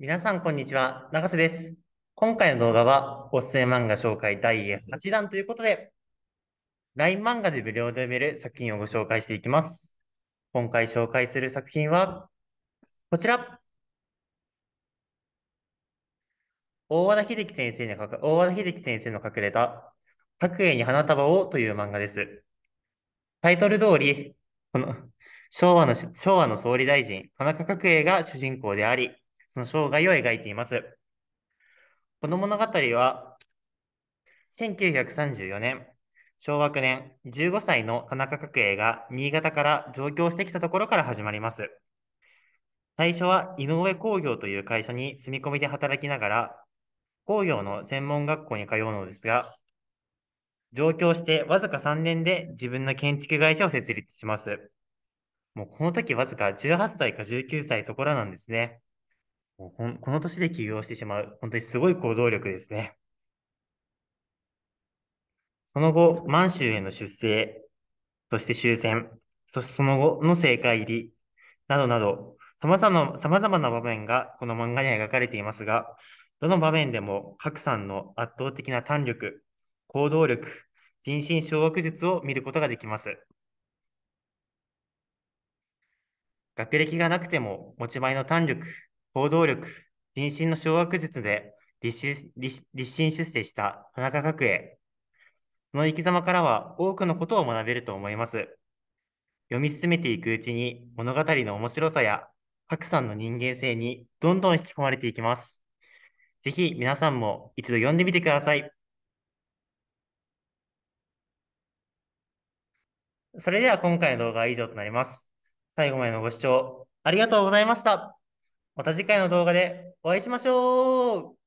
皆さん、こんにちは。長瀬です。今回の動画は、おすすめ漫画紹介第8弾ということで、LINE 漫画で無料で読める作品をご紹介していきます。今回紹介する作品は、こちら。大和田秀樹先生に大和田秀樹先生の隠れた、白栄に花束をという漫画です。タイトル通り、この昭和の、昭和の総理大臣、田中角栄が主人公であり、その生涯を描いています。この物語は、1934年、昭和9年、15歳の田中角栄が新潟から上京してきたところから始まります。最初は井上工業という会社に住み込みで働きながら、工業の専門学校に通うのですが、上京してわずか3年で自分の建築会社を設立します。もうこの時わずか18歳か19歳そこらなんですね。この年で起業してしまう、本当にすごい行動力ですね。その後、満州への出征、そして終戦、そしてその後の政界入り、などなど、さま様々な場面がこの漫画には描かれていますが、どの場面でも、賀来さんの圧倒的な胆力、行動力、人心掌握術を見ることができます。学歴がなくても持ち前の胆力、行動力、人心の掌握術で立身出世した田中角栄。その生き様からは多くのことを学べると思います。読み進めていくうちに物語の面白さや格さんの人間性にどんどん引き込まれていきます。ぜひ皆さんも一度読んでみてください。それでは今回の動画は以上となります。最後までのご視聴ありがとうございました。また次回の動画でお会いしましょう